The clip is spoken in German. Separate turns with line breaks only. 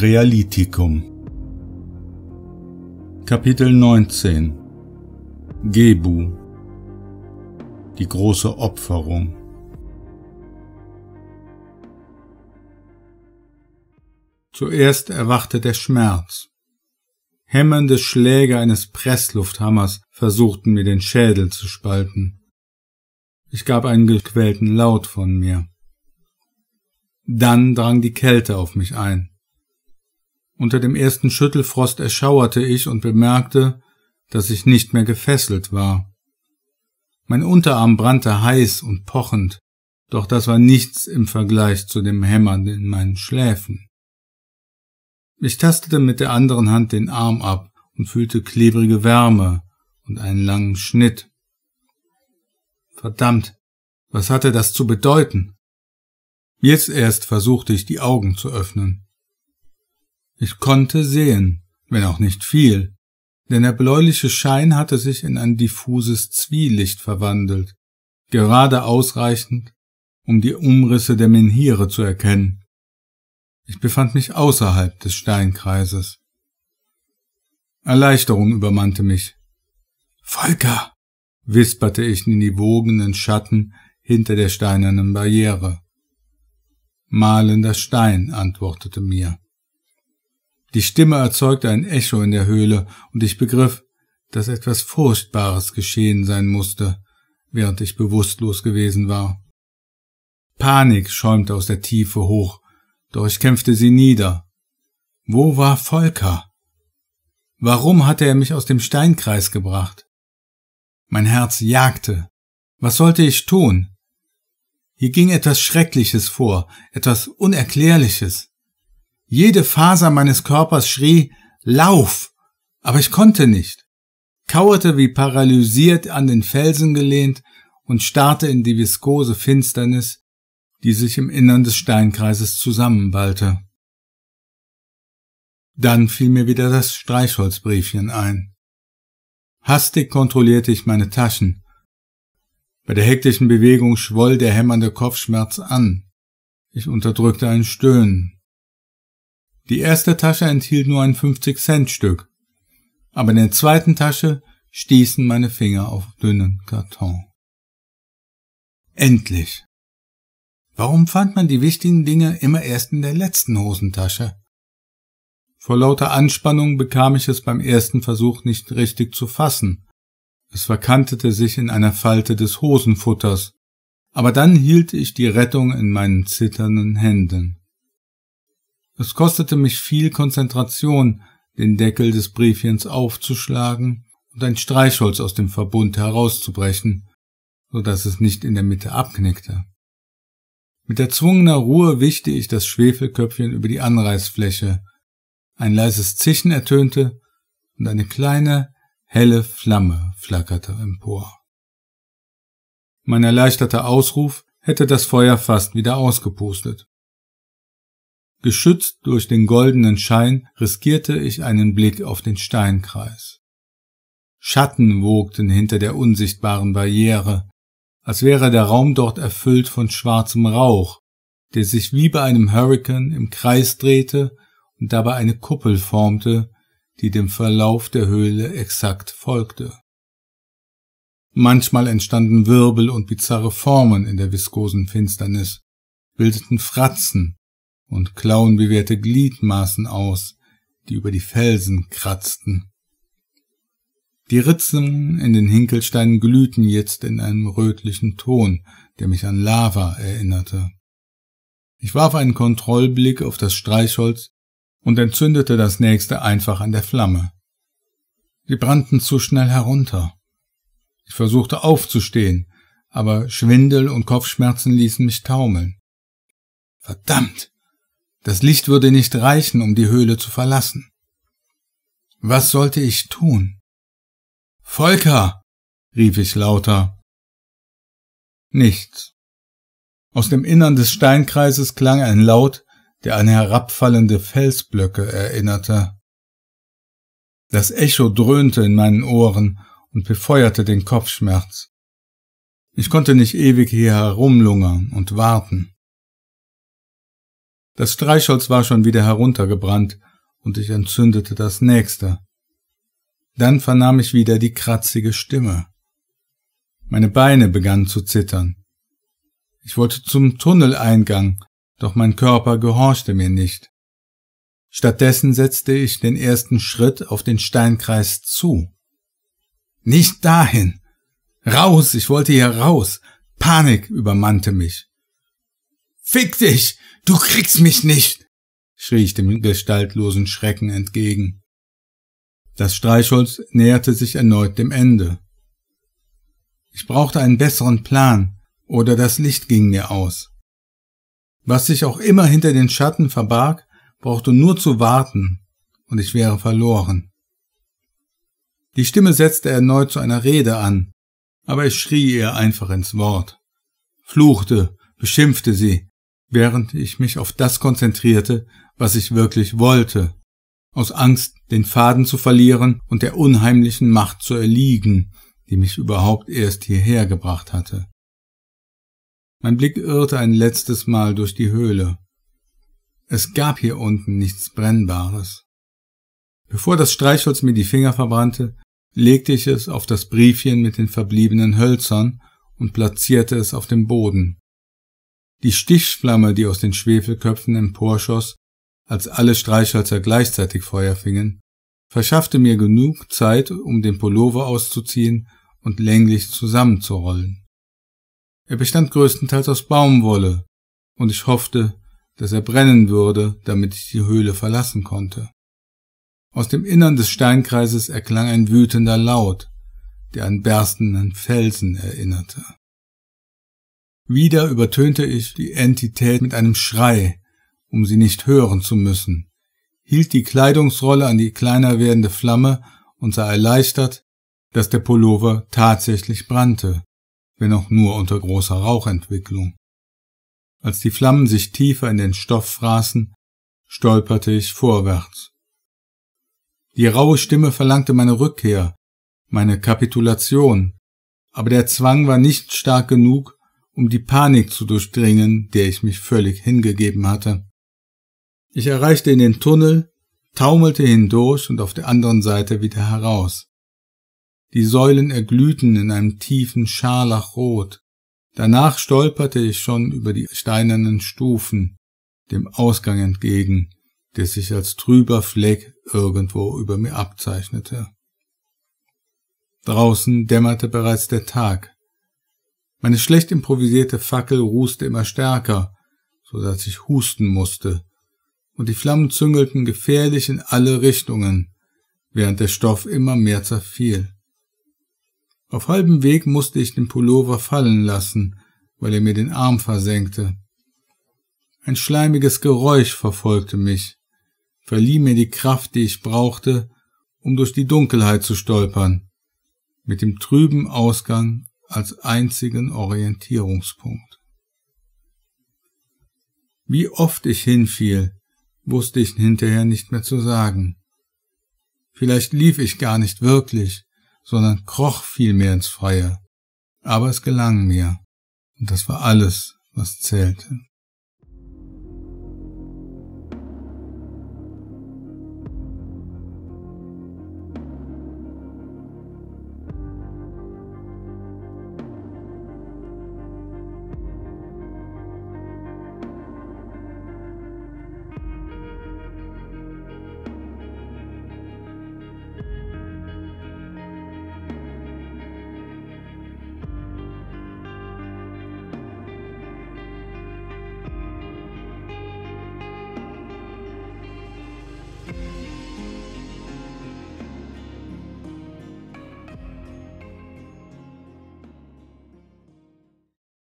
Krealitikum Kapitel 19 Gebu Die große Opferung Zuerst erwachte der Schmerz. Hämmernde Schläge eines Presslufthammers versuchten mir den Schädel zu spalten. Ich gab einen gequälten Laut von mir. Dann drang die Kälte auf mich ein. Unter dem ersten Schüttelfrost erschauerte ich und bemerkte, dass ich nicht mehr gefesselt war. Mein Unterarm brannte heiß und pochend, doch das war nichts im Vergleich zu dem Hämmern in meinen Schläfen. Ich tastete mit der anderen Hand den Arm ab und fühlte klebrige Wärme und einen langen Schnitt. Verdammt, was hatte das zu bedeuten? Jetzt erst versuchte ich die Augen zu öffnen. Ich konnte sehen, wenn auch nicht viel, denn der bläuliche Schein hatte sich in ein diffuses Zwielicht verwandelt, gerade ausreichend, um die Umrisse der Menhire zu erkennen. Ich befand mich außerhalb des Steinkreises. Erleichterung übermannte mich. Volker, wisperte ich in die wogenden Schatten hinter der steinernen Barriere. Malender Stein antwortete mir. Die Stimme erzeugte ein Echo in der Höhle, und ich begriff, dass etwas Furchtbares geschehen sein musste, während ich bewusstlos gewesen war. Panik schäumte aus der Tiefe hoch, doch ich kämpfte sie nieder. Wo war Volker? Warum hatte er mich aus dem Steinkreis gebracht? Mein Herz jagte. Was sollte ich tun? Hier ging etwas Schreckliches vor, etwas Unerklärliches. Jede Faser meines Körpers schrie Lauf, aber ich konnte nicht, kauerte wie paralysiert an den Felsen gelehnt und starrte in die viskose Finsternis, die sich im Innern des Steinkreises zusammenballte. Dann fiel mir wieder das Streichholzbriefchen ein. Hastig kontrollierte ich meine Taschen. Bei der hektischen Bewegung schwoll der hämmernde Kopfschmerz an. Ich unterdrückte ein Stöhnen. Die erste Tasche enthielt nur ein 50-Cent-Stück, aber in der zweiten Tasche stießen meine Finger auf dünnen Karton. Endlich. Warum fand man die wichtigen Dinge immer erst in der letzten Hosentasche? Vor lauter Anspannung bekam ich es beim ersten Versuch nicht richtig zu fassen. Es verkantete sich in einer Falte des Hosenfutters, aber dann hielt ich die Rettung in meinen zitternden Händen. Es kostete mich viel Konzentration, den Deckel des Briefchens aufzuschlagen und ein Streichholz aus dem Verbund herauszubrechen, so dass es nicht in der Mitte abknickte. Mit erzwungener Ruhe wichte ich das Schwefelköpfchen über die Anreißfläche. Ein leises Zischen ertönte und eine kleine, helle Flamme flackerte empor. Mein erleichterter Ausruf hätte das Feuer fast wieder ausgepustet. Geschützt durch den goldenen Schein riskierte ich einen Blick auf den Steinkreis. Schatten wogten hinter der unsichtbaren Barriere, als wäre der Raum dort erfüllt von schwarzem Rauch, der sich wie bei einem Hurrikan im Kreis drehte und dabei eine Kuppel formte, die dem Verlauf der Höhle exakt folgte. Manchmal entstanden Wirbel und bizarre Formen in der viskosen Finsternis, bildeten Fratzen, und klauen bewährte Gliedmaßen aus, die über die Felsen kratzten. Die Ritzen in den Hinkelsteinen glühten jetzt in einem rötlichen Ton, der mich an Lava erinnerte. Ich warf einen Kontrollblick auf das Streichholz und entzündete das nächste einfach an der Flamme. Sie brannten zu schnell herunter. Ich versuchte aufzustehen, aber Schwindel und Kopfschmerzen ließen mich taumeln. Verdammt! Das Licht würde nicht reichen, um die Höhle zu verlassen. Was sollte ich tun? Volker! rief ich lauter. Nichts. Aus dem Innern des Steinkreises klang ein Laut, der an herabfallende Felsblöcke erinnerte. Das Echo dröhnte in meinen Ohren und befeuerte den Kopfschmerz. Ich konnte nicht ewig hier herumlungern und warten. Das Streichholz war schon wieder heruntergebrannt, und ich entzündete das nächste. Dann vernahm ich wieder die kratzige Stimme. Meine Beine begannen zu zittern. Ich wollte zum Tunneleingang, doch mein Körper gehorchte mir nicht. Stattdessen setzte ich den ersten Schritt auf den Steinkreis zu. Nicht dahin. Raus, ich wollte hier raus. Panik übermannte mich. Fick dich, Du kriegst mich nicht! schrie ich dem gestaltlosen Schrecken entgegen. Das Streichholz näherte sich erneut dem Ende. Ich brauchte einen besseren Plan, oder das Licht ging mir aus. Was sich auch immer hinter den Schatten verbarg, brauchte nur zu warten, und ich wäre verloren. Die Stimme setzte erneut zu einer Rede an, aber ich schrie ihr einfach ins Wort, fluchte, beschimpfte sie, während ich mich auf das konzentrierte, was ich wirklich wollte, aus Angst, den Faden zu verlieren und der unheimlichen Macht zu erliegen, die mich überhaupt erst hierher gebracht hatte. Mein Blick irrte ein letztes Mal durch die Höhle. Es gab hier unten nichts Brennbares. Bevor das Streichholz mir die Finger verbrannte, legte ich es auf das Briefchen mit den verbliebenen Hölzern und platzierte es auf dem Boden. Die Stichflamme, die aus den Schwefelköpfen emporschoss, als alle Streichhölzer gleichzeitig Feuer fingen, verschaffte mir genug Zeit, um den Pullover auszuziehen und länglich zusammenzurollen. Er bestand größtenteils aus Baumwolle, und ich hoffte, dass er brennen würde, damit ich die Höhle verlassen konnte. Aus dem Innern des Steinkreises erklang ein wütender Laut, der an berstenden Felsen erinnerte. Wieder übertönte ich die Entität mit einem Schrei, um sie nicht hören zu müssen, hielt die Kleidungsrolle an die kleiner werdende Flamme und sah erleichtert, dass der Pullover tatsächlich brannte, wenn auch nur unter großer Rauchentwicklung. Als die Flammen sich tiefer in den Stoff fraßen, stolperte ich vorwärts. Die raue Stimme verlangte meine Rückkehr, meine Kapitulation, aber der Zwang war nicht stark genug, um die Panik zu durchdringen, der ich mich völlig hingegeben hatte. Ich erreichte in den Tunnel, taumelte hindurch und auf der anderen Seite wieder heraus. Die Säulen erglühten in einem tiefen Scharlachrot. Danach stolperte ich schon über die steinernen Stufen, dem Ausgang entgegen, der sich als trüber Fleck irgendwo über mir abzeichnete. Draußen dämmerte bereits der Tag. Meine schlecht improvisierte Fackel ruste immer stärker, so dass ich husten musste, und die Flammen züngelten gefährlich in alle Richtungen, während der Stoff immer mehr zerfiel. Auf halbem Weg musste ich den Pullover fallen lassen, weil er mir den Arm versenkte. Ein schleimiges Geräusch verfolgte mich, verlieh mir die Kraft, die ich brauchte, um durch die Dunkelheit zu stolpern, mit dem trüben Ausgang als einzigen Orientierungspunkt. Wie oft ich hinfiel, wusste ich hinterher nicht mehr zu sagen. Vielleicht lief ich gar nicht wirklich, sondern kroch vielmehr ins Freie. Aber es gelang mir. Und das war alles, was zählte.